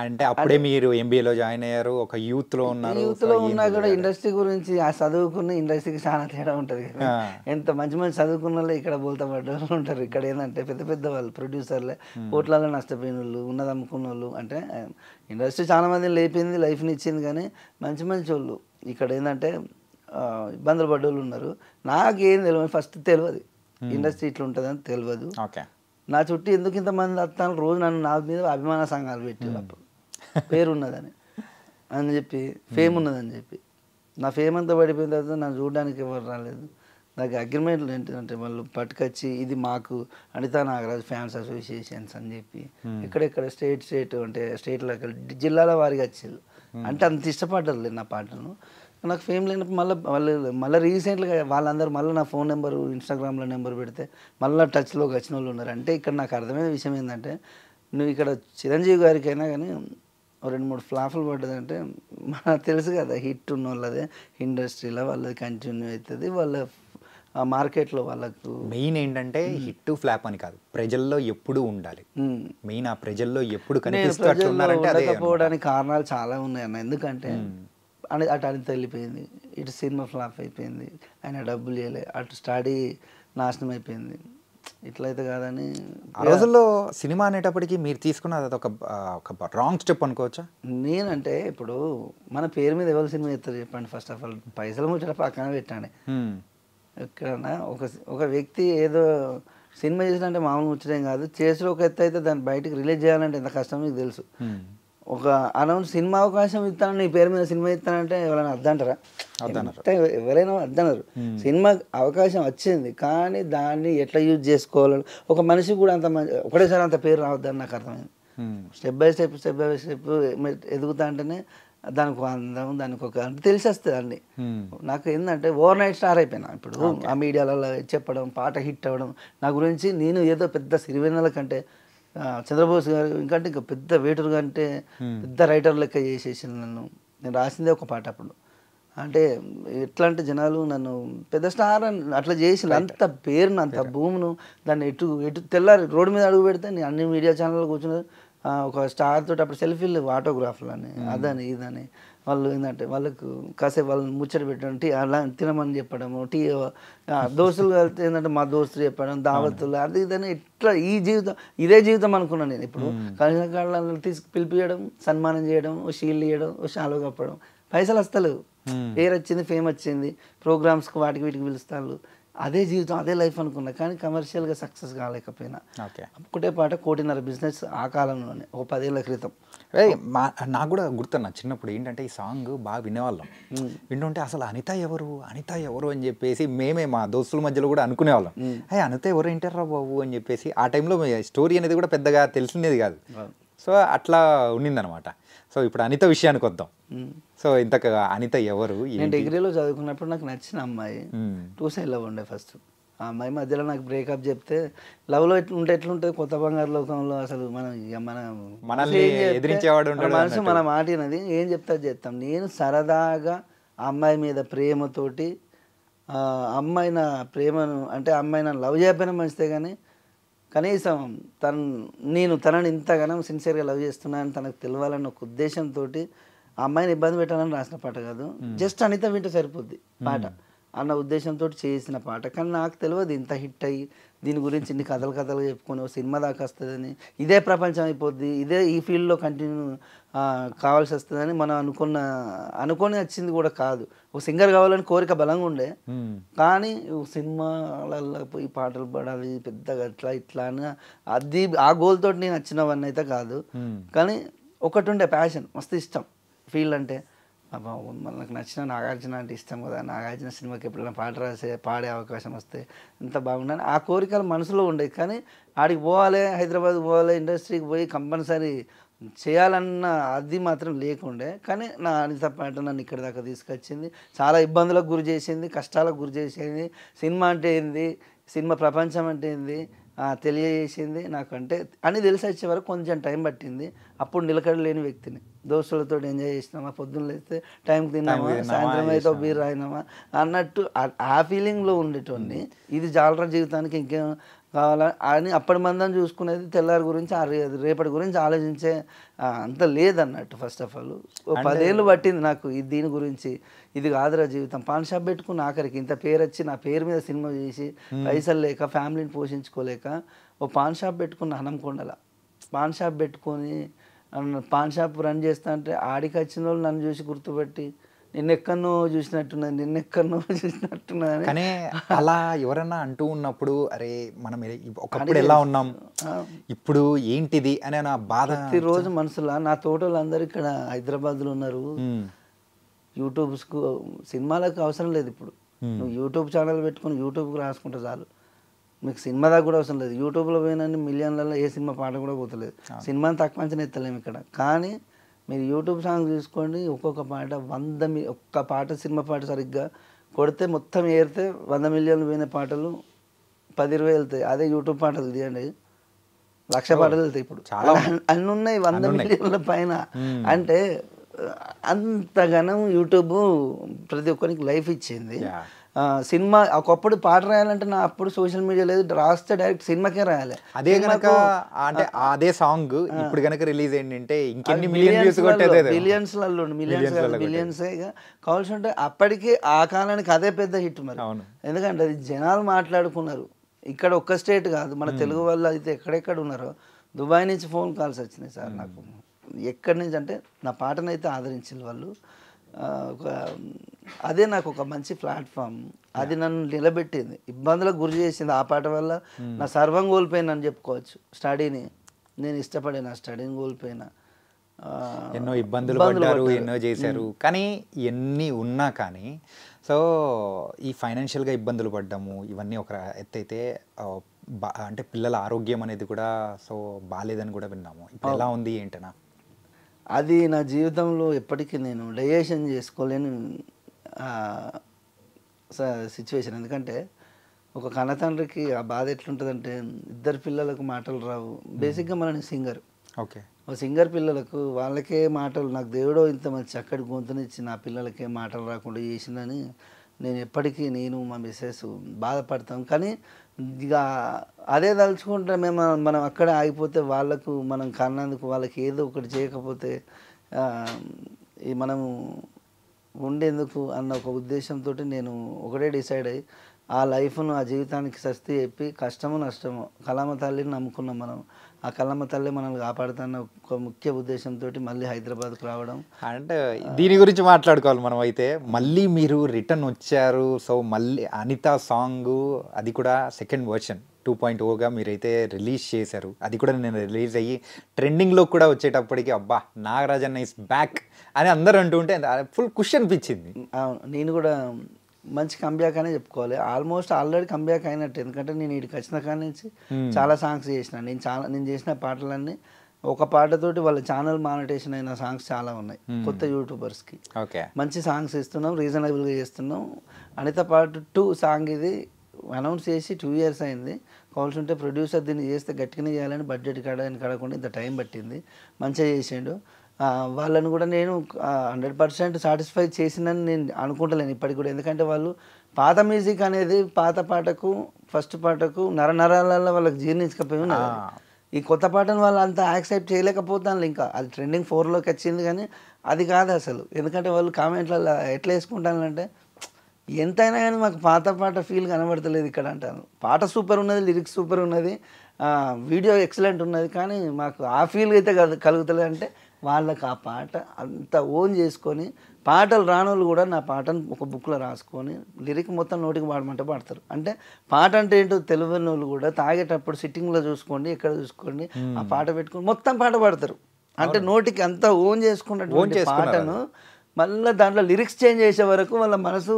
అంటే అప్పుడే మీరు ఎంబీఏలో జాయిన్ అయ్యారు ఒక యూత్ లో ఉన్నారు యూత్ లో ఉన్నా కూడా ఇండస్ట్రీ గురించి ఆ చదువుకున్న ఇండస్ట్రీకి చాలా తేడా ఉంటుంది ఎంత మంచి మంచి చదువుకున్న వాళ్ళు ఇక్కడ బోల్తా పడ్డ ఉంటారు ఇక్కడ ఏంటంటే పెద్ద పెద్ద వాళ్ళు ప్రొడ్యూసర్లే కోట్లలో నష్టపోయిన వాళ్ళు ఉన్నది అమ్ముకున్న వాళ్ళు అంటే ఇండస్ట్రీ చాలా మంది లేపింది లైఫ్ని ఇచ్చింది కానీ మంచి మంచి వాళ్ళు ఇక్కడ ఏంటంటే ఇబ్బందులు పడ్డోళ్ళు ఉన్నారు నాకేం తెలియదు ఫస్ట్ తెలియదు ఇండస్ట్రీ ఇట్లా ఉంటుంది అని తెలియదు నా చుట్టూ ఎందుకు ఇంతమంది వస్తాను రోజు నన్ను నా మీద అభిమాన సంఘాలు పెట్టారు అప్పుడు పేరు ఉన్నదని అని చెప్పి ఫేమ్ ఉన్నదని చెప్పి నా ఫేమ్ అంతా పడిపోయిన తర్వాత నన్ను చూడడానికి ఎవరు రాలేదు నాకు అగ్రిమెంట్లు ఏంటంటే వాళ్ళు పట్టుకొచ్చి ఇది మాకు అనితా నాగరాజ్ ఫ్యాన్స్ అసోసియేషన్స్ అని చెప్పి ఎక్కడెక్కడ స్టేట్ స్టేట్ అంటే స్టేట్లకు జిల్లాల వారిగా వచ్చిళ్ళు అంటే అంత ఇష్టపడ్డారు నా పాటను నాకు ఫేమ్ లేనప్పుడు మళ్ళీ వాళ్ళు మళ్ళీ రీసెంట్గా వాళ్ళందరూ మళ్ళీ నా ఫోన్ నెంబర్ ఇన్స్టాగ్రామ్లో నెంబర్ పెడితే మళ్ళీ టచ్లోకి వచ్చిన వాళ్ళు ఉన్నారు అంటే ఇక్కడ నాకు అర్థమైన విషయం ఏంటంటే నువ్వు ఇక్కడ చిరంజీవి గారికైనా కానీ రెండు మూడు ఫ్లాఫ్లు పడ్డదంటే మనకు తెలుసు కదా హిట్ ఉన్న వాళ్ళదే ఇండస్ట్రీలో వాళ్ళది కంటిన్యూ అవుతుంది వాళ్ళ ఆ మార్కెట్లో వాళ్ళకు మెయిన్ ఏంటంటే హిట్ ఫ్లాప్ అని కాదు ప్రజల్లో ఎప్పుడు ఉండాలి మెయిన్ ఆ ప్రజల్లో ఎప్పుడు కనిపిస్తూ ఉన్నారంటే కారణాలు చాలా ఉన్నాయి అన్న ఎందుకంటే అని అటు అని తగిలిపోయింది ఇటు సినిమా ఫ్లాప్ అయిపోయింది ఆయన డబ్బులు ఇవ్వలే అటు స్టడీ నాశనం అయిపోయింది ఇట్లయితే కాదని ఆ రోజుల్లో సినిమా అనేటప్పటికి మీరు తీసుకున్న అది ఒక ఒక రాంగ్ స్టెప్ అనుకోవచ్చా నేనంటే ఇప్పుడు మన పేరు మీద ఎవరు సినిమా ఇస్తారు చెప్పండి ఫస్ట్ ఆఫ్ ఆల్ పైసలు ముచ్చట పక్కన పెట్టండి ఎక్కడన్నా ఒక ఒక వ్యక్తి ఏదో సినిమా చేసినంటే మామూలు ముచ్చటం కాదు చేసిన ఒక ఎత్తు అయితే దాన్ని బయటకు రిలీజ్ చేయాలంటే ఎంత కష్టం మీకు తెలుసు ఒక అనౌన్స్ సినిమా అవకాశం ఇస్తాను నీ పేరు మీద సినిమా ఇస్తానంటే ఎవరైనా అద్దంటారా అద్దన్నారు ఎవరైనా అన్నారు సినిమా అవకాశం వచ్చింది కానీ దాన్ని ఎట్లా యూజ్ చేసుకోవాలని ఒక మనిషి కూడా అంత ఒకటేసారి అంత పేరు రావద్దని నాకు అర్థమైంది step by step step by step ఎదుగుతా అంటేనే దానికి ఒక అందం దానికి ఒక తెలిసి వస్తుంది అన్ని నాకు ఏంటంటే ఓవర్ నైట్ స్టార్ అయిపోయినా ఇప్పుడు ఆ మీడియాలలో చెప్పడం పాట హిట్ అవ్వడం నా గురించి నేను ఏదో పెద్ద సిరివెన్నెల కంటే చంద్రబోస్ గారు ఇంకంటే ఇంకా పెద్ద వేటరుగా అంటే పెద్ద రైటర్ లెక్క చేసేసిన నన్ను నేను రాసిందే ఒక పాట అప్పుడు అంటే ఎట్లా అంటే జనాలు నన్ను పెద్ద స్టార్ అని అట్లా చేసిన అంత పేరును అంత భూమును దాన్ని ఎటు ఎటు తెల్లారి రోడ్డు మీద అడుగు పెడితే నేను అన్ని మీడియా ఛానళ్ళకు కూర్చున్నారు ఒక స్టార్ తోటి అప్పుడు సెల్ఫీలు ఆటోగ్రాఫ్లు అని అదని ఇదని వాళ్ళు ఏంటంటే వాళ్ళకు కాసేపు వాళ్ళని ముచ్చట పెట్టడం టీ అలా తినమని చెప్పడము టీ దోస్తులు కలిస్తే ఏంటంటే మా దోస్తులు చెప్పడం దావతులు అది ఇదని ఇట్లా ఈ జీవితం ఇదే జీవితం అనుకున్నాను నేను ఇప్పుడు కలిసిన కాళ్ళు తీసుకు పిలిపించడం సన్మానం చేయడం ఓ షీల్డ్ ఇవ్వడం ఓ షాలు కప్పడం పైసలు వస్తలేవు పేరు వచ్చింది ఫేమ్ వచ్చింది ప్రోగ్రామ్స్కి వాటికి వీటికి పిలుస్తారు అదే జీవితం అదే లైఫ్ అనుకున్నా కానీ కమర్షియల్గా సక్సెస్ కాలేకపోయినా ఒకటే పాట కోటిన్నర బిజినెస్ ఆ కాలంలోనే ఒక పదేళ్ల క్రితం మా నాకు కూడా గుర్తున్న చిన్నప్పుడు ఏంటంటే ఈ సాంగ్ బాగా వినేవాళ్ళం వింటుంటే అసలు అనిత ఎవరు అనిత ఎవరు అని చెప్పేసి మేమే మా దోస్తుల మధ్యలో కూడా అనుకునేవాళ్ళం అయ్యి అనిత ఎవరు ఏంటారా బాబు అని చెప్పేసి ఆ టైంలో స్టోరీ అనేది కూడా పెద్దగా తెలిసినది కాదు సో అట్లా ఉన్నిందనమాట సో ఇప్పుడు అనిత విషయానికి వద్దాం సో ఇంత అనిత ఎవరు నేను డిగ్రీలో చదువుకున్నప్పుడు నాకు నచ్చిన అమ్మాయి టూ సైడ్ లవ్ ఉండే ఫస్ట్ ఆ అమ్మాయి మధ్యలో నాకు బ్రేకప్ చెప్తే లవ్లో ఉంటే ఎట్లుంటుంది కొత్త బంగారు లోకంలో అసలు మనం మన ఎదిరించేవాడు మనసు మన మాటినది ఏం చెప్తా చేస్తాం నేను సరదాగా అమ్మాయి మీద ప్రేమతోటి అమ్మాయి నా ప్రేమను అంటే అమ్మాయిన లవ్ చేయకపోయినా మంచిదే కానీ కనీసం తన నేను తనని ఇంతగానం సిన్సియర్గా లవ్ చేస్తున్నానని తనకు తెలియాలన్న ఒక ఉద్దేశంతో ఆ అమ్మాయిని ఇబ్బంది పెట్టాలని రాసిన పాట కాదు జస్ట్ అనిత వింటే సరిపోద్ది పాట అన్న ఉద్దేశంతో చేసిన పాట కానీ నాకు తెలియదు ఇంత హిట్ అయ్యి దీని గురించి ఇన్ని కథలు కథలు చెప్పుకొని సినిమా దాకా వస్తుందని ఇదే ప్రపంచం అయిపోద్ది ఇదే ఈ ఫీల్డ్లో కంటిన్యూ కావాల్సి వస్తుందని మనం అనుకున్న అనుకొని వచ్చింది కూడా కాదు ఒక సింగర్ కావాలని కోరిక బలంగా ఉండే కానీ సినిమాలలో పోయి పాటలు పాడాలి పెద్దగా అట్లా ఇట్లా అని అది ఆ గోల్తో నేను వచ్చినవన్నీ అయితే కాదు కానీ ఒకటి ఉండే ప్యాషన్ మస్తు ఇష్టం ఫీల్డ్ అంటే మనకు నాకు నచ్చిన నాగార్జున అంటే ఇష్టం కదా నాగార్జున సినిమాకి ఎప్పుడైనా పాట రాసే పాడే అవకాశం వస్తే ఎంత బాగుండని ఆ కోరికలు మనసులో ఉండేవి కానీ ఆడికి పోవాలి హైదరాబాద్ పోవాలి ఇండస్ట్రీకి పోయి కంపల్సరీ చేయాలన్న అది మాత్రం లేకుండే కానీ నా అనిత పాట నన్ను ఇక్కడి దాకా తీసుకొచ్చింది చాలా ఇబ్బందులకు గురి చేసింది కష్టాలకు గురి చేసింది సినిమా అంటే ఏంది సినిమా ప్రపంచం అంటే ఏంది తెలియజేసింది నాకంటే అని తెలిసి వచ్చే వరకు కొంచెం టైం పట్టింది అప్పుడు నిలకడలేని వ్యక్తిని దోస్తులతో ఎంజాయ్ చేసినామా పొద్దున్న అయితే టైంకి తిన్నామా సాయంత్రం అయితే బీర్ రాయినామా అన్నట్టు ఆ ఫీలింగ్లో ఉండేటువంటి ఇది జాలరా జీవితానికి ఇంకేం కావాలని అని అప్పటి మందని చూసుకునేది తెల్లారి గురించి రేపటి గురించి ఆలోచించే అంత లేదన్నట్టు ఫస్ట్ ఆఫ్ ఆల్ ఓ పదేళ్ళు పట్టింది నాకు ఇది దీని గురించి ఇది కాదురా జీవితం పాన్ షాప్ పెట్టుకుని ఆఖరికి ఇంత పేరు వచ్చి నా పేరు మీద సినిమా చేసి పైసలు లేక ఫ్యామిలీని పోషించుకోలేక ఓ పాన్ షాప్ పెట్టుకున్న హనంకొండల పాన్ షాప్ పెట్టుకొని పాన్ షాప్ రన్ చేస్తా అంటే ఆడికి వచ్చిన వాళ్ళు నన్ను చూసి గుర్తుపెట్టి నిన్నెక్కన్నో చూసినట్టున్నా నిన్నెక్కన్నో చూసినట్టున్నా కానీ అలా ఎవరన్నా అంటూ ఉన్నప్పుడు అరే మనం ఒకప్పుడు ఎలా ఉన్నాం ఇప్పుడు ఏంటిది అనే నా బాధ ప్రతిరోజు మనసులో నా తోటలు అందరు ఇక్కడ హైదరాబాద్లో ఉన్నారు యూట్యూబ్స్కు సినిమాలకు అవసరం లేదు ఇప్పుడు నువ్వు యూట్యూబ్ ఛానల్ పెట్టుకుని యూట్యూబ్కి రాసుకుంటే చాలు మీకు సినిమా దాకా కూడా అవసరం లేదు యూట్యూబ్లో పోయినా మిలియన్లలో ఏ సినిమా పాట కూడా పోతలేదు సినిమాని తక్కువ అంచనా ఎత్తలేము ఇక్కడ కానీ మీరు యూట్యూబ్ సాంగ్ తీసుకోండి ఒక్కొక్క పాట వంద మి ఒక్క పాట సినిమా పాట సరిగ్గా కొడితే మొత్తం ఏరితే వంద మిలియన్లు పోయిన పాటలు పది ఇరవై వెళ్తాయి అదే యూట్యూబ్ పాటలు తీయండి లక్ష పాటలు వెళ్తాయి ఇప్పుడు చాలా అన్ని ఉన్నాయి వంద మిలియన్ల పైన అంటే అంతగానం యూట్యూబ్ ప్రతి ఒక్కరికి లైఫ్ ఇచ్చింది సినిమా ఒకప్పుడు పాట రాయాలంటే నా అప్పుడు సోషల్ మీడియా లేదు రాస్తే డైరెక్ట్ సినిమాకే రాయాలి అదే కనుక అంటే అదే సాంగ్ ఇప్పుడు కనుక రిలీజ్ అంటే ఇంకెన్ని మిలియన్స్ మిలియన్స్ మిలియన్స్ మిలియన్స్ కావాల్సి ఉంటే అప్పటికే ఆ కాలానికి అదే పెద్ద హిట్ మరి ఎందుకంటే అది జనాలు మాట్లాడుకున్నారు ఇక్కడ ఒక్క స్టేట్ కాదు మన తెలుగు వాళ్ళు అయితే ఎక్కడెక్కడ ఉన్నారో దుబాయ్ నుంచి ఫోన్ కాల్స్ వచ్చినాయి సార్ నాకు ఎక్కడి నుంచి అంటే నా పాటనైతే ఆదరించిన వాళ్ళు ఒక అదే నాకు ఒక మంచి ప్లాట్ఫామ్ అది నన్ను నిలబెట్టింది ఇబ్బందులకు గురి చేసింది ఆ పాట వల్ల hmm. నా సర్వం కోల్పోయిన అని చెప్పుకోవచ్చు స్టడీని నేను ఇష్టపడే నా స్టడీని కోల్పోయినా ఎన్నో ఇబ్బందులు పడ్డారు ఎన్నో చేశారు hmm. కానీ ఎన్ని ఉన్నా కానీ సో ఈ ఫైనాన్షియల్గా ఇబ్బందులు పడ్డాము ఇవన్నీ ఒక ఎత్తైతే అంటే పిల్లల ఆరోగ్యం అనేది కూడా సో బాగాలేదని కూడా విన్నాము ఇప్పుడు ఎలా ఉంది ఏంటనా అది నా జీవితంలో ఎప్పటికీ నేను డయేషన్ చేసుకోలేని సిచ్యువేషన్ ఎందుకంటే ఒక కన్నతండ్రికి ఆ బాధ ఎట్లుంటుందంటే ఇద్దరు పిల్లలకు మాటలు రావు బేసిక్గా మన సింగర్ ఓకే ఒక సింగర్ పిల్లలకు వాళ్ళకే మాటలు నాకు దేవుడో ఇంత మంచి చక్కటి గొంతునిచ్చి నా పిల్లలకే మాటలు రాకుండా చేసిందని నేను ఎప్పటికీ నేను మా మిస్సెస్ బాధపడతాం కానీ ఇక అదే తలుచుకుంటే మేము మనం అక్కడే ఆగిపోతే వాళ్ళకు మనం కన్నందుకు వాళ్ళకి ఏదో ఒకటి చేయకపోతే మనము ఉండేందుకు అన్న ఒక ఉద్దేశంతో నేను ఒకటే డిసైడ్ అయ్యి ఆ లైఫ్ను ఆ జీవితానికి సస్తి చెప్పి కష్టము నష్టము కలామ తల్లిని నమ్ముకున్నాం మనం ఆ కలామ తల్లి మనల్ని కాపాడుతున్న ఒక ముఖ్య ఉద్దేశంతో మళ్ళీ హైదరాబాద్కు రావడం అంటే దీని గురించి మాట్లాడుకోవాలి మనం అయితే మళ్ళీ మీరు రిటర్న్ వచ్చారు సో మళ్ళీ అనిత సాంగ్ అది కూడా సెకండ్ వర్షన్ టూ పాయింట్ ఓగా మీరైతే రిలీజ్ చేశారు అది కూడా నేను రిలీజ్ అయ్యి ట్రెండింగ్లో కూడా వచ్చేటప్పటికి అబ్బా నాగరాజ్ అన్న ఇస్ బ్యాక్ అని అందరు అంటూ ఉంటే ఫుల్ ఖుషి అనిపించింది నేను కూడా మంచి కంబ్యాక్ అనే చెప్పుకోవాలి ఆల్మోస్ట్ ఆల్రెడీ కంబ్యాక్ అయినట్టు ఎందుకంటే నేను ఇటు వచ్చిన కాడి నుంచి చాలా సాంగ్స్ చేసిన నేను చాలా నేను చేసిన పాటలన్నీ ఒక పాటతోటి వాళ్ళ ఛానల్ మానిటేషన్ అయిన సాంగ్స్ చాలా ఉన్నాయి కొత్త యూట్యూబర్స్కి మంచి సాంగ్స్ ఇస్తున్నాం రీజనబుల్గా చేస్తున్నాం అనిత పాటు టూ సాంగ్ ఇది అనౌన్స్ చేసి టూ ఇయర్స్ అయింది ఉంటే ప్రొడ్యూసర్ దీన్ని చేస్తే గట్టిగానే చేయాలని బడ్జెట్ కడని కాడకుండా ఇంత టైం పట్టింది మంచిగా చేసిండు వాళ్ళని కూడా నేను హండ్రెడ్ పర్సెంట్ సాటిస్ఫై చేసినని నేను అనుకుంటలేను ఇప్పటికి కూడా ఎందుకంటే వాళ్ళు పాత మ్యూజిక్ అనేది పాత పాటకు ఫస్ట్ పాటకు నరనరాలలో వాళ్ళకి జీర్ణించకపోయి ఈ కొత్త పాటను వాళ్ళు అంత యాక్సెప్ట్ చేయలేకపోతాను ఇంకా అది ట్రెండింగ్ ఫోర్లోకి వచ్చింది కానీ అది కాదు అసలు ఎందుకంటే వాళ్ళు కామెంట్లలో ఎట్లా వేసుకుంటానంటే ఎంతైనా కానీ మాకు పాత పాట ఫీల్ కనబడతలేదు ఇక్కడ అంటాను పాట సూపర్ ఉన్నది లిరిక్స్ సూపర్ ఉన్నది వీడియో ఎక్సలెంట్ ఉన్నది కానీ మాకు ఆ ఫీల్ అయితే కలుగుతలేదు అంటే వాళ్ళకి ఆ పాట అంత ఓన్ చేసుకొని పాటలు రానోళ్ళు కూడా నా పాటను ఒక బుక్లో రాసుకొని లిరిక్ మొత్తం నోటికి పాడమంటే పాడతారు అంటే పాట అంటే ఏంటో తెలివైన వాళ్ళు కూడా తాగేటప్పుడు సిట్టింగ్లో చూసుకోండి ఎక్కడ చూసుకోండి ఆ పాట పెట్టుకొని మొత్తం పాట పాడతారు అంటే నోటికి అంతా ఓన్ చేసుకున్నటువంటి పాటను మళ్ళీ దాంట్లో లిరిక్స్ చేంజ్ చేసే వరకు వాళ్ళ మనసు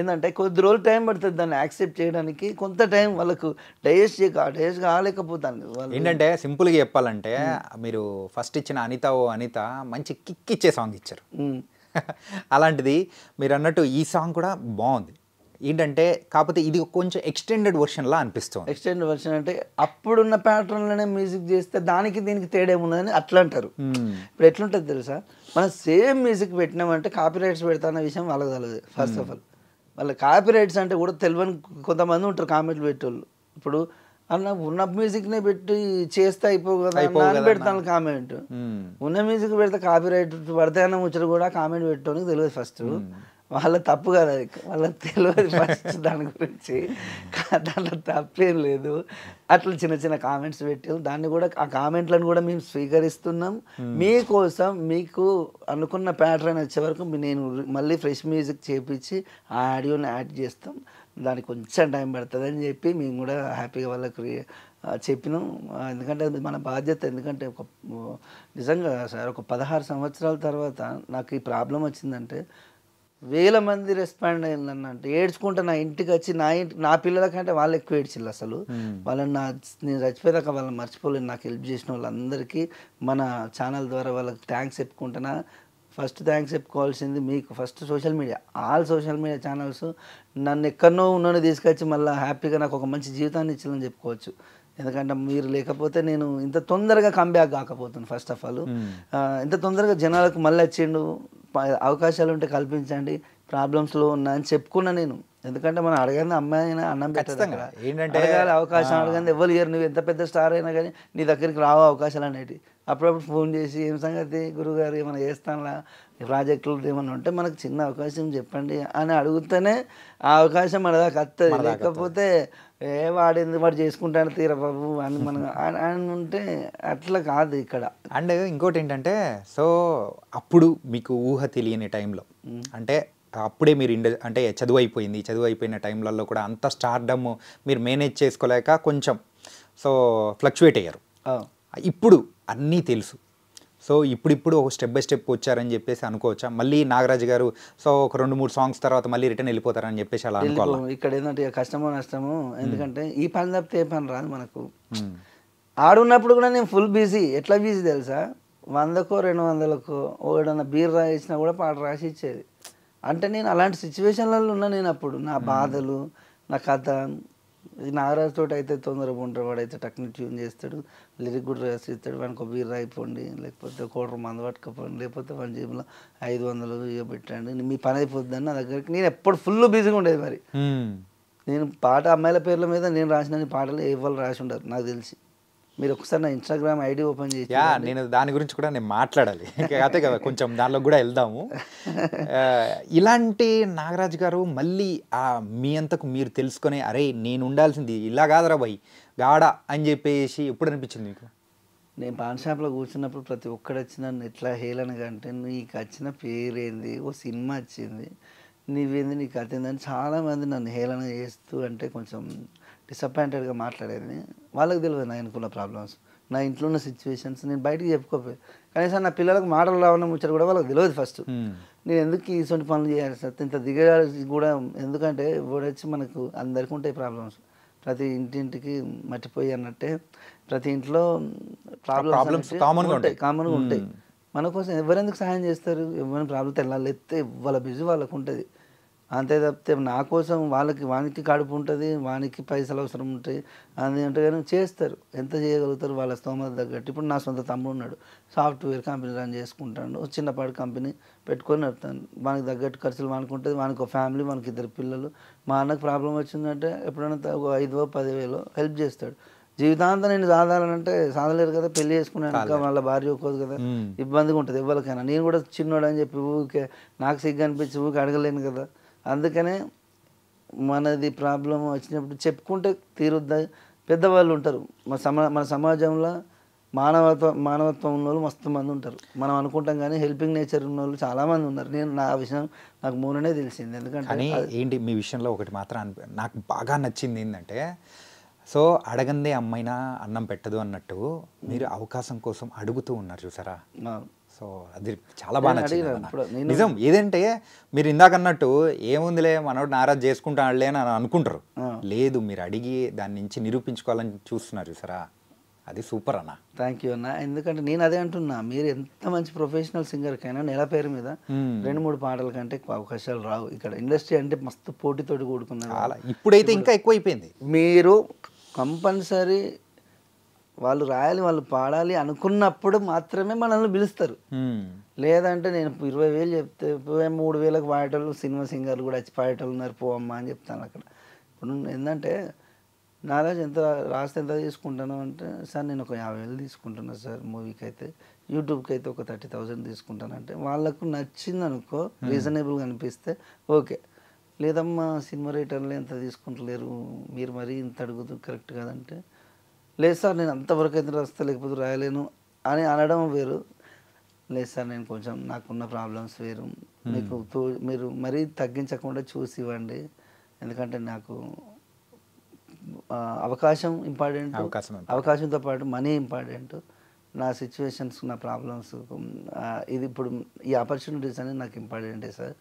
ఏంటంటే కొద్ది రోజులు టైం పడుతుంది దాన్ని యాక్సెప్ట్ చేయడానికి కొంత టైం వాళ్ళకు డైజెస్ట్ చేయక డైజెస్ట్ కాలేకపోతాను ఏంటంటే సింపుల్గా చెప్పాలంటే మీరు ఫస్ట్ ఇచ్చిన అనిత ఓ అనిత మంచి కిక్ ఇచ్చే సాంగ్ ఇచ్చారు అలాంటిది మీరు అన్నట్టు ఈ సాంగ్ కూడా బాగుంది ఏంటంటే కాకపోతే ఇది కొంచెం ఎక్స్టెండెడ్ వర్షన్ లా అనిపిస్తుంది ఎక్స్టెండెడ్ వర్షన్ అంటే అప్పుడున్న లోనే మ్యూజిక్ చేస్తే దానికి దీనికి తేడా ఉన్నదని అట్లా అంటారు hmm. ఇప్పుడు ఎట్లుంటది తెలుసా మనం సేమ్ మ్యూజిక్ పెట్టినామంటే కాపీ రైట్స్ పెడతాన్న విషయం వాళ్ళకి తెలియదు ఫస్ట్ ఆఫ్ ఆల్ వాళ్ళ కాపీ రైట్స్ అంటే కూడా తెలియని కొంతమంది ఉంటారు కామెంట్లు పెట్టేవాళ్ళు ఇప్పుడు అన్న ఉన్న మ్యూజిక్నే పెట్టి చేస్తే అయిపోయి పెడతాను కామెంట్ hmm. ఉన్న మ్యూజిక్ పెడితే కాపీ రైట్ పడతాయన్న ముచ్చట కూడా కామెంట్ పెట్టడానికి తెలియదు ఫస్ట్ వాళ్ళ తప్పు కాదు అది వాళ్ళ తెలియదు ఫస్ట్ దాని గురించి దాంట్లో తప్పేం లేదు అట్లా చిన్న చిన్న కామెంట్స్ పెట్టి దాన్ని కూడా ఆ కామెంట్లను కూడా మేము స్వీకరిస్తున్నాం hmm. మీకోసం మీకు అనుకున్న ప్యాటర్న్ వచ్చే వరకు నేను మళ్ళీ ఫ్రెష్ మ్యూజిక్ చేపించి ఆ ఆడియోని యాడ్ చేస్తాం దానికి కొంచెం టైం పడుతుంది చెప్పి మేము కూడా హ్యాపీగా వాళ్ళకు చెప్పినాం ఎందుకంటే అది మన బాధ్యత ఎందుకంటే ఒక నిజంగా సార్ ఒక పదహారు సంవత్సరాల తర్వాత నాకు ఈ ప్రాబ్లం వచ్చిందంటే వేల మంది రెస్పాండ్ అయిందన్న అంటే ఏడ్చుకుంటే నా ఇంటికి వచ్చి నా ఇంటి నా పిల్లల కంటే వాళ్ళు ఎక్కువ ఏడ్చిల్లు అసలు వాళ్ళని నా నేను చచ్చిపోయాక వాళ్ళని మర్చిపోలేదు నాకు హెల్ప్ చేసిన వాళ్ళందరికీ మన ఛానల్ ద్వారా వాళ్ళకి థ్యాంక్స్ చెప్పుకుంటున్నా ఫస్ట్ థ్యాంక్స్ చెప్పుకోవాల్సింది మీకు first social media all social media channels నన్ను ఎక్కడనో ఉన్నాను తీసుకొచ్చి మళ్ళీ హ్యాపీగా నాకు ఒక మంచి జీవితాన్ని ఇచ్చిందని చెప్పుకోవచ్చు ఎందుకంటే మీరు లేకపోతే నేను ఇంత తొందరగా కంబ్యాక్ కాకపోతుంది ఫస్ట్ ఆఫ్ ఆల్ ఇంత తొందరగా జనాలకు మళ్ళీ వచ్చిండు అవకాశాలు ఉంటే కల్పించండి ప్రాబ్లమ్స్లో ఉన్నా అని చెప్పుకున్నా నేను ఎందుకంటే మనం అడగంది అమ్మాయి అయినా అన్నం ఖచ్చితంగా ఏంటంటే అడగాలి అవకాశం అడగంది ఎవరు లేరు నువ్వు ఎంత పెద్ద స్టార్ అయినా కానీ నీ దగ్గరికి రావు అవకాశాలు అనేవి అప్పుడప్పుడు ఫోన్ చేసి ఏం సంగతి గురుగారు ఏమైనా చేస్తానులా ప్రాజెక్టులు ఏమైనా ఉంటే మనకు చిన్న అవకాశం చెప్పండి అని అడుగుతూనే ఆ అవకాశం మన దాకా వస్తుంది లేకపోతే ఏ వాడు ఎందుకు వాడు చేసుకుంటాడు తీరా బాబు అని మనం అని ఉంటే అట్లా కాదు ఇక్కడ అండ్ ఇంకోటి ఏంటంటే సో అప్పుడు మీకు ఊహ తెలియని టైంలో అంటే అప్పుడే మీరు ఇండ అంటే చదువు అయిపోయింది చదువు అయిపోయిన టైంలలో కూడా అంత స్టార్డమ్ మీరు మేనేజ్ చేసుకోలేక కొంచెం సో ఫ్లక్చువేట్ అయ్యారు ఇప్పుడు అన్నీ తెలుసు సో ఇప్పుడిప్పుడు ఒక స్టెప్ బై స్టెప్ వచ్చారని చెప్పేసి అనుకోవచ్చా మళ్ళీ నాగరాజు గారు సో ఒక రెండు మూడు సాంగ్స్ తర్వాత మళ్ళీ రిటర్న్ వెళ్ళిపోతారని చెప్పేసి అలా ఇక్కడ ఏంటంటే కష్టమో నష్టము ఎందుకంటే ఈ పని తప్పితే ఏ పని రాదు మనకు ఆడున్నప్పుడు కూడా నేను ఫుల్ బిజీ ఎట్లా బిజీ తెలుసా వందకో రెండు వందలకో ఏడన్నా బీర్ రాయించినా కూడా పాట రాసి ఇచ్చేది అంటే నేను అలాంటి సిచ్యువేషన్లలో ఉన్నా నేను అప్పుడు నా బాధలు నా కథ నాగరాజ్ తోటి అయితే తొందరగా ఉంటాడు వాడు అయితే టక్ని ట్యూన్ చేస్తాడు లిరిక్ కూడా రాసిస్తాడు వానికి ఒక బీర్ అయిపోండి లేకపోతే కోట మంది పట్టుకపోండి లేకపోతే వాడి జేబులో ఐదు వందలు ఇక పెట్టండి మీ పని అయిపోద్ది నా దగ్గరికి నేను ఎప్పుడు ఫుల్ బిజీగా ఉండేది మరి నేను పాట అమ్మాయిల పేర్ల మీద నేను రాసిన పాటలు ఎవరు రాసి ఉండరు నాకు తెలిసి మీరు ఒకసారి నా ఇన్స్టాగ్రామ్ ఐడి ఓపెన్ చేసి యా నేను దాని గురించి కూడా నేను మాట్లాడాలి అదే కదా కొంచెం దానిలో కూడా వెళ్దాము ఇలాంటి నాగరాజ్ గారు మళ్ళీ మీ అంతకు మీరు తెలుసుకునే అరే నేను ఉండాల్సింది ఇలా కాదరా భయ్ గాడ అని చెప్పేసి ఎప్పుడు అనిపించింది మీకు నేను పాన్ షాప్లో కూర్చున్నప్పుడు ప్రతి ఒక్కడు వచ్చిన ఎట్లా హేళనగా అంటే నీకు వచ్చిన పేరేంది ఓ సినిమా వచ్చింది నీవేంది నీకు అతిందని చాలామంది నన్ను హేళన చేస్తూ అంటే కొంచెం డిసప్పాయింటెడ్గా మాట్లాడేది వాళ్ళకి తెలియదు నా వెనుకున్న ప్రాబ్లమ్స్ నా ఇంట్లో ఉన్న సిచ్యువేషన్స్ నేను బయటకు చెప్పుకోపోయి కనీసం నా పిల్లలకు మాటలు రావడం ముచ్చట కూడా వాళ్ళకి తెలియదు ఫస్ట్ hmm. నేను ఎందుకు ఇటువంటి పనులు చేయాలి సార్ ఇంత దిగాల్సి కూడా ఎందుకంటే ఓడొచ్చి మనకు అందరికీ ఉంటాయి ప్రాబ్లమ్స్ ప్రతి ఇంటింటికి మర్చిపోయి అన్నట్టే ప్రతి ఇంట్లో ప్రాబ్లమ్స్ ఉంటాయి కామన్గా hmm. ఉంటాయి మన కోసం ఎవరెందుకు సహాయం చేస్తారు ఎవరిని ప్రాబ్లమ్ తెల్లాలి ఎత్తే వాళ్ళ బిజీ వాళ్ళకు ఉంటుంది అంతే తప్పితే నా కోసం వాళ్ళకి వానికి కడుపు ఉంటుంది వానికి పైసలు అవసరం ఉంటాయి అని అంటే కానీ చేస్తారు ఎంత చేయగలుగుతారు వాళ్ళ స్తోమత తగ్గట్టు ఇప్పుడు నా సొంత తమ్ముడు ఉన్నాడు సాఫ్ట్వేర్ కంపెనీ రన్ చేసుకుంటాడు చిన్నపాటి కంపెనీ పెట్టుకొని నడుతాను వానికి తగ్గట్టు ఖర్చులు ఉంటుంది వానికి ఒక ఫ్యామిలీ మనకి ఇద్దరు పిల్లలు మా అన్నకు ప్రాబ్లం వచ్చిందంటే ఎప్పుడైనా ఒక ఐదువో పదివేలో హెల్ప్ చేస్తాడు జీవితాంతం నేను సాధాలంటే సాధలేరు కదా పెళ్లి చేసుకున్నాను ఇంకా వాళ్ళ భార్య ఒక్కోదు కదా ఇబ్బందిగా ఉంటుంది ఎవరికైనా నేను కూడా చిన్నోడు అని చెప్పి ఊరికే నాకు సిగ్గు అనిపించి ఊరికి అడగలేను కదా అందుకనే మనది ప్రాబ్లం వచ్చినప్పుడు చెప్పుకుంటే తీరుద్ద పెద్దవాళ్ళు ఉంటారు మన సమా మన సమాజంలో మానవత్వ మానవత్వం ఉన్న వాళ్ళు మస్తు మంది ఉంటారు మనం అనుకుంటాం కానీ హెల్పింగ్ నేచర్ ఉన్న వాళ్ళు చాలామంది ఉన్నారు నేను నా విషయం నాకు మూలనే తెలిసింది ఎందుకంటే ఏంటి మీ విషయంలో ఒకటి మాత్రం నాకు బాగా నచ్చింది ఏంటంటే సో అడగందే అమ్మైనా అన్నం పెట్టదు అన్నట్టు మీరు అవకాశం కోసం అడుగుతూ ఉన్నారు చూసారా సో అది చాలా బాగా నచ్చింది నిజం ఏదంటే మీరు ఇందాక అన్నట్టు ఏముందిలే మనోడు నారాజ్ చేసుకుంటాడులే అని అనుకుంటారు లేదు మీరు అడిగి దాని నుంచి నిరూపించుకోవాలని చూస్తున్నారు చూసారా అది సూపర్ అన్న థ్యాంక్ యూ అన్న ఎందుకంటే నేను అదే అంటున్నా మీరు ఎంత మంచి ప్రొఫెషనల్ సింగర్ కైనా నెల పేరు మీద రెండు మూడు పాటల కంటే అవకాశాలు రావు ఇక్కడ ఇండస్ట్రీ అంటే మస్తు పోటీతోటి కూడుకున్నారు ఇప్పుడైతే ఇంకా ఎక్కువైపోయింది మీరు కంపల్సరీ వాళ్ళు రాయాలి వాళ్ళు పాడాలి అనుకున్నప్పుడు మాత్రమే మనల్ని పిలుస్తారు లేదంటే నేను ఇరవై వేలు చెప్తే మూడు వేలకు పాడటం సినిమా సింగర్లు కూడా వచ్చి పాడటం ఉన్నారు పోమ్మా అని చెప్తాను అక్కడ ఇప్పుడు ఏంటంటే నాలెడ్జ్ ఎంత రాస్తే ఎంత తీసుకుంటాను అంటే సార్ నేను ఒక యాభై వేలు తీసుకుంటున్నాను సార్ మూవీకి అయితే యూట్యూబ్కి అయితే ఒక థర్టీ థౌజండ్ తీసుకుంటాను అంటే వాళ్ళకు నచ్చింది అనుకో రీజనబుల్గా అనిపిస్తే ఓకే లేదమ్మా సినిమా రేటర్లు ఎంత తీసుకుంటలేరు మీరు మరీ ఇంత అడుగుతూ కరెక్ట్ కాదంటే లేదు సార్ నేను అంతవరకు అయితే రాస్తా లేకపోతే రాయలేను అని అనడం వేరు లేదు సార్ నేను కొంచెం నాకున్న ప్రాబ్లమ్స్ వేరు మీకు తో మీరు మరీ తగ్గించకుండా చూసి ఇవ్వండి ఎందుకంటే నాకు అవకాశం ఇంపార్టెంట్ అవకాశంతో పాటు మనీ ఇంపార్టెంట్ నా సిచ్యువేషన్స్ నా ప్రాబ్లమ్స్ ఇది ఇప్పుడు ఈ ఆపర్చునిటీస్ అనేది నాకు ఇంపార్టెంటే సార్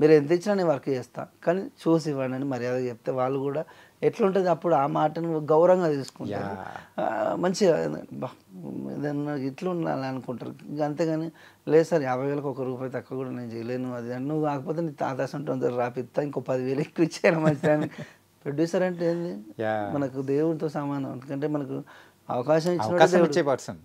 మీరు ఎంత ఇచ్చినా నేను వర్క్ చేస్తాను కానీ చూసి ఇవ్వండి అని మర్యాద చెప్తే వాళ్ళు కూడా ఎట్లుంటుంది అప్పుడు ఆ మాటను గౌరవంగా తీసుకుంటారు మంచిగా ఏదన్నా ఇట్లా ఉండాలి అనుకుంటారు అంతేగాని లేదు సార్ యాభై వేలకు ఒక రూపాయి తక్కువ కూడా నేను చేయలేను అది నువ్వు కాకపోతే నీ తాత సంటే రాపిస్తా ఇంకో పదివేలు ఎక్కువ ఇచ్చాను మంచిదని ప్రొడ్యూసర్ అంటే ఏంది మనకు దేవుడితో సమానం ఎందుకంటే మనకు అవకాశం ఇచ్చిన